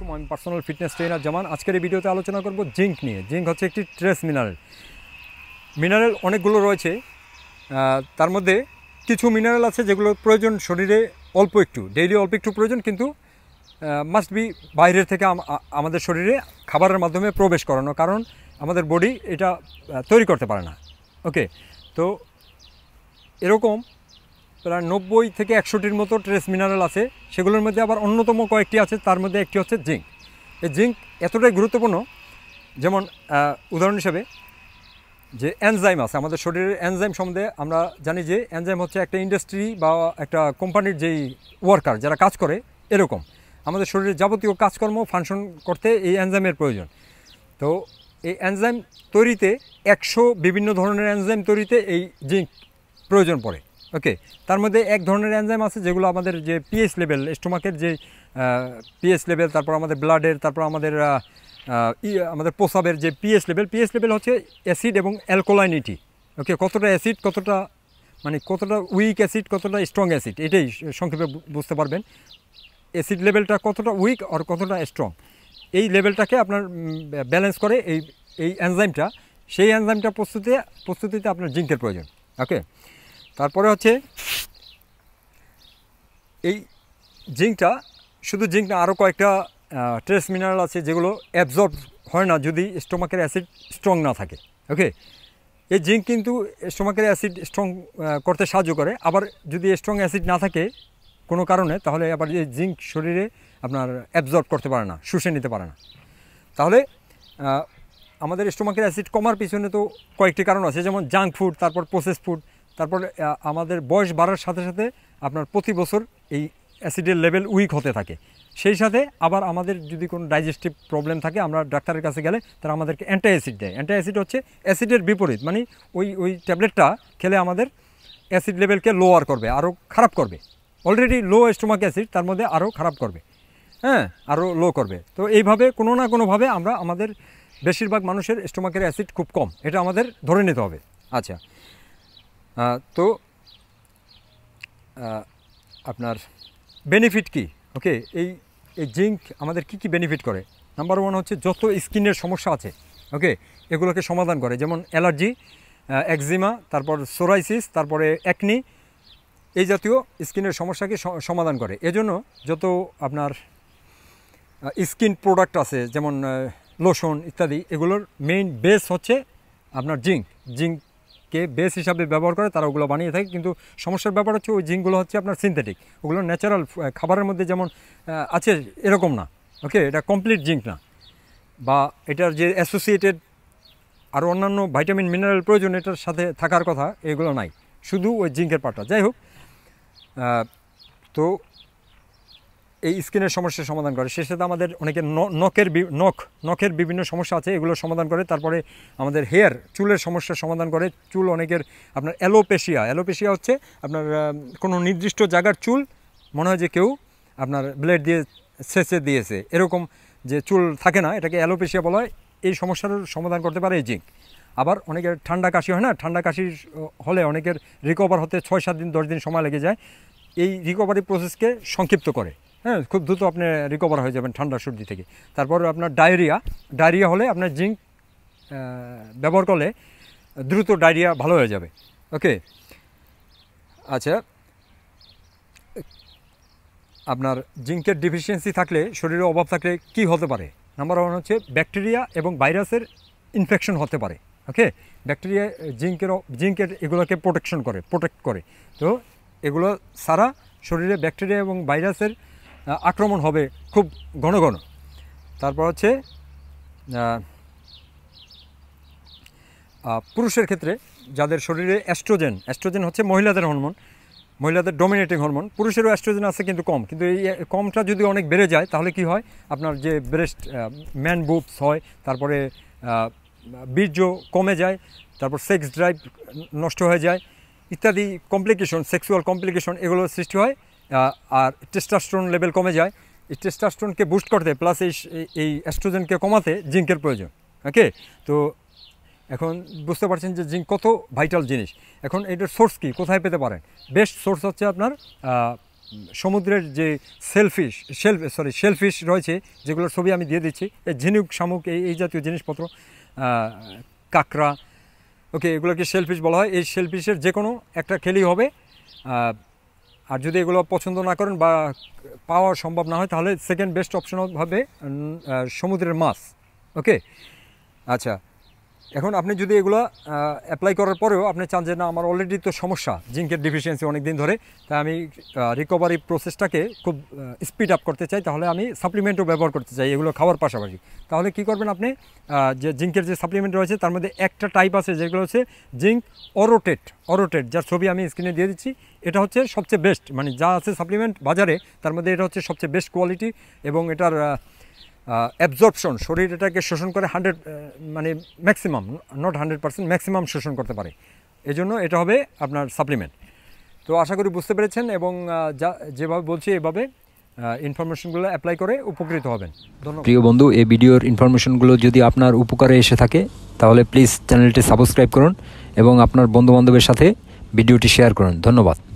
আলাইকুম আমি personal fitness trainer জামান আজকের এই ভিডিওতে আলোচনা করব জিঙ্ক নিয়ে জিঙ্ক হচ্ছে একটি ট্রেস মিনারেল মিনারেল অনেকগুলো রয়েছে তার মধ্যে কিছু মিনারেল আছে যেগুলো প্রয়োজন শরীরে অল্প একটু ডেইলি অল্প একটু প্রয়োজন কিন্তু মাস্ট বি বাইরের থেকে আমাদের শরীরে খাবারের মাধ্যমে প্রবেশ করানো কারণ আমাদের বডি এটা তৈরি করতে পারে না ওকে তো এরকম প্রায় নব্বই থেকে একশোটির মতো ট্রেস মিনারেল আছে সেগুলোর মধ্যে আবার অন্যতম কয়েকটি আছে তার মধ্যে একটি হচ্ছে জিঙ্ক এই জিঙ্ক এতটাই গুরুত্বপূর্ণ যেমন উদাহরণ হিসেবে যে অ্যানজাইম আছে আমাদের শরীরের অ্যানজাইম সম্বন্ধে আমরা জানি যে অ্যানজাইম হচ্ছে একটা ইন্ডাস্ট্রি বা একটা কোম্পানির যেই ওয়ার্কার যারা কাজ করে এরকম আমাদের শরীরের যাবতীয় কাজকর্ম ফাংশন করতে এই অ্যানজাইমের প্রয়োজন তো এই অ্যানজাইম তৈরিতে একশো বিভিন্ন ধরনের অ্যানজাইম তৈরিতে এই জিঙ্ক প্রয়োজন পড়ে ওকে তার মধ্যে এক ধরনের অ্যানজাইম আছে যেগুলো আমাদের যে পিএইচ লেভেল স্টোমাকের যে পিএইচ লেভেল তারপর আমাদের ব্লাডের তারপর আমাদের আমাদের পোসাবের যে পিএইচ লেভেল পিএইচ লেভেল হচ্ছে অ্যাসিড এবং অ্যালকোলাইনিটি ওকে কতটা অ্যাসিড কতটা মানে কতটা উইক অ্যাসিড কতটা স্ট্রং অ্যাসিড এটাই সংক্ষেপে বুঝতে পারবেন অ্যাসিড লেভেলটা কতটা উইক আর কতটা স্ট্রং এই লেভেলটাকে আপনার ব্যালেন্স করে এই এই অ্যানজাইমটা সেই অ্যানজাইমটা প্রস্তুতি প্রস্তুতিতে আপনার জিঙ্কের প্রয়োজন ওকে তারপরে হচ্ছে এই জিঙ্কটা শুধু জিঙ্ক না আরও কয়েকটা ট্রেস মিনারেল আছে যেগুলো অ্যাবজর্ব হয় না যদি স্টোমাকের অ্যাসিড স্ট্রং না থাকে ওকে এই জিঙ্ক কিন্তু স্টোমাকের অ্যাসিড স্ট্রং করতে সাহায্য করে আবার যদি স্ট্রং অ্যাসিড না থাকে কোনো কারণে তাহলে আবার এই জিঙ্ক শরীরে আপনার অ্যাবজর্ব করতে পারে না শুষে নিতে পারে না তাহলে আমাদের স্টোমাকের অ্যাসিড কমার পিছনে তো কয়েকটি কারণ আছে যেমন জাঙ্ক ফুড তারপর প্রসেস ফুড তারপর আমাদের বয়স বাড়ার সাথে সাথে আপনার প্রতি বছর এই অ্যাসিডের লেভেল উইক হতে থাকে সেই সাথে আবার আমাদের যদি কোনো ডাইজেস্টিভ প্রবলেম থাকে আমরা ডাক্তারের কাছে গেলে তারা আমাদেরকে অ্যান্টি অ্যাসিড দেয় অ্যান্টি অ্যাসিড হচ্ছে অ্যাসিডের বিপরীত মানে ওই ওই ট্যাবলেটটা খেলে আমাদের অ্যাসিড লেভেলকে লোয়ার করবে আরও খারাপ করবে অলরেডি লো স্টোমাক অ্যাসিড তার মধ্যে আরও খারাপ করবে হ্যাঁ আরও লো করবে তো এইভাবে কোনো না কোনোভাবে আমরা আমাদের বেশিরভাগ মানুষের স্টোমাকের অ্যাসিড খুব কম এটা আমাদের ধরে নিতে হবে আচ্ছা তো আপনার বেনিফিট কি ওকে এই এই জিঙ্ক আমাদের কি কি বেনিফিট করে নাম্বার ওয়ান হচ্ছে যত স্কিনের সমস্যা আছে ওকে এগুলোকে সমাধান করে যেমন অ্যালার্জি একজিমা তারপর সোরাইসিস তারপরে একনি এই জাতীয় স্কিনের সমস্যাকে সমাধান করে এজন্য যত আপনার স্কিন প্রোডাক্ট আছে যেমন লোশন ইত্যাদি এগুলোর মেইন বেস হচ্ছে আপনার জিঙ্ক জিঙ্ক কে বেস হিসাবে ব্যবহার করে তারা ওগুলো বানিয়ে থাকে কিন্তু সমস্যার ব্যাপার হচ্ছে ওই জিঙ্কগুলো হচ্ছে আপনার সিনথেটিক ওগুলো ন্যাচারাল খাবারের মধ্যে যেমন আছে এরকম না ওকে এটা কমপ্লিট জিঙ্ক না বা এটার যে অ্যাসোসিয়েটেড আর অন্যান্য ভাইটামিন মিনারেল প্রয়োজন এটার সাথে থাকার কথা এগুলো নাই শুধু ওই জিঙ্কের পাটা যাই হোক তো এই স্কিনের সমস্যার সমাধান করে সে সাথে আমাদের অনেকে নখের নখ নখের বিভিন্ন সমস্যা আছে এগুলো সমাধান করে তারপরে আমাদের হেয়ার চুলের সমস্যার সমাধান করে চুল অনেকের আপনার অ্যালোপেশিয়া অ্যালোপেশিয়া হচ্ছে আপনার কোনো নির্দিষ্ট জায়গার চুল মনে হয় যে কেউ আপনার ব্লেড দিয়ে সেচে দিয়েছে এরকম যে চুল থাকে না এটাকে অ্যালোপেশিয়া বলা হয় এই সমস্যার সমাধান করতে পারে এই জিঙ্ক আবার অনেকের ঠান্ডা কাশি হয় না ঠান্ডা কাশি হলে অনেকের রিকভার হতে ছয় সাত দিন দশ দিন সময় লেগে যায় এই রিকভারি প্রসেসকে সংক্ষিপ্ত করে হ্যাঁ খুব দ্রুত আপনি রিকভার হয়ে যাবেন ঠান্ডা সর্দি থেকে তারপর আপনার ডায়রিয়া ডায়রিয়া হলে আপনার জিঙ্ক ব্যবহার করলে দ্রুত ডায়রিয়া ভালো হয়ে যাবে ওকে আচ্ছা আপনার জিঙ্কের ডিফিসিয়েন্সি থাকলে শরীরে অভাব থাকলে কি হতে পারে নাম্বার ওয়ান হচ্ছে ব্যাকটেরিয়া এবং ভাইরাসের ইনফেকশন হতে পারে ওকে ব্যাকটেরিয়া জিঙ্কের জিঙ্কের এগুলোকে প্রোটেকশন করে প্রোটেক্ট করে তো এগুলো সারা শরীরে ব্যাকটেরিয়া এবং ভাইরাসের আক্রমণ হবে খুব ঘন ঘন তারপর হচ্ছে পুরুষের ক্ষেত্রে যাদের শরীরে অ্যাস্ট্রোজেন অ্যাস্ট্রোজেন হচ্ছে মহিলাদের হরমোন মহিলাদের ডোমিনেটিং হরমোন পুরুষেরও অ্যাস্ট্রোজেন আছে কিন্তু কম কিন্তু এই কমটা যদি অনেক বেড়ে যায় তাহলে কি হয় আপনার যে ব্রেস্ট ম্যান বুবস হয় তারপরে বীর্য কমে যায় তারপর সেক্স ড্রাইভ নষ্ট হয়ে যায় ইত্যাদি কমপ্লিকেশন সেক্সুয়াল কমপ্লিকেশন এগুলো সৃষ্টি হয় আর টেস্টাস্টোন লেভেল কমে যায় এই টেস্টাস্টোনকে বুস্ট করতে প্লাস এই এই অ্যাস্ট্রোজেনকে কমাতে জিঙ্কের প্রয়োজন ওকে তো এখন বুঝতে পারছেন যে জিঙ্ক কত ভাইটাল জিনিস এখন এটার সোর্স কি কোথায় পেতে পারেন বেস্ট সোর্স হচ্ছে আপনার সমুদ্রের যে সেলফিশ সেল সরি সেলফিশ রয়েছে যেগুলোর ছবি আমি দিয়ে দিচ্ছি এই ঝিনুক শামুক এই এই জাতীয় জিনিসপত্র কাঁকড়া ওকে এগুলোকে সেলফিশ বলা হয় এই সেলফিশের যে কোনো একটা খেলেই হবে আর যদি এগুলো পছন্দ না করেন বা পাওয়া সম্ভব না হয় তাহলে সেকেন্ড বেস্ট অপশন হবে সমুদ্রের মাছ ওকে আচ্ছা এখন আপনি যদি এগুলো অ্যাপ্লাই করার পরেও আপনি চান যে না আমার অলরেডি তো সমস্যা জিঙ্কের ডিফিসিয়েন্সি অনেক দিন ধরে তাই আমি রিকভারি প্রসেসটাকে খুব স্পিড আপ করতে চাই তাহলে আমি সাপ্লিমেন্টও ব্যবহার করতে চাই এগুলো খাওয়ার পাশাপাশি তাহলে কি করবেন আপনি যে জিঙ্কের যে সাপ্লিমেন্ট রয়েছে তার মধ্যে একটা টাইপ আছে যেগুলো হচ্ছে জিঙ্ক অরোটেট অরোটেট যার ছবি আমি স্ক্রিনে দিয়ে দিচ্ছি এটা হচ্ছে সবচেয়ে বেস্ট মানে যা আছে সাপ্লিমেন্ট বাজারে তার মধ্যে এটা হচ্ছে সবচেয়ে বেস্ট কোয়ালিটি এবং এটার অ্যাবজর্পশন শরীর এটাকে শোষণ করে হান্ড্রেড মানে maximum not hundred percent maximum শোষণ করতে পারে এজন্য এটা হবে আপনার সাপ্লিমেন্ট তো আশা করি বুঝতে পেরেছেন এবং যা যেভাবে বলছি এভাবে ইনফরমেশনগুলো অ্যাপ্লাই করে উপকৃত হবেন ধন্যবাদ প্রিয় বন্ধু এই ভিডিওর ইনফরমেশনগুলো যদি আপনার উপকারে এসে থাকে তাহলে প্লিজ চ্যানেলটি সাবস্ক্রাইব করুন এবং আপনার বন্ধুবান্ধবের সাথে ভিডিওটি শেয়ার করুন ধন্যবাদ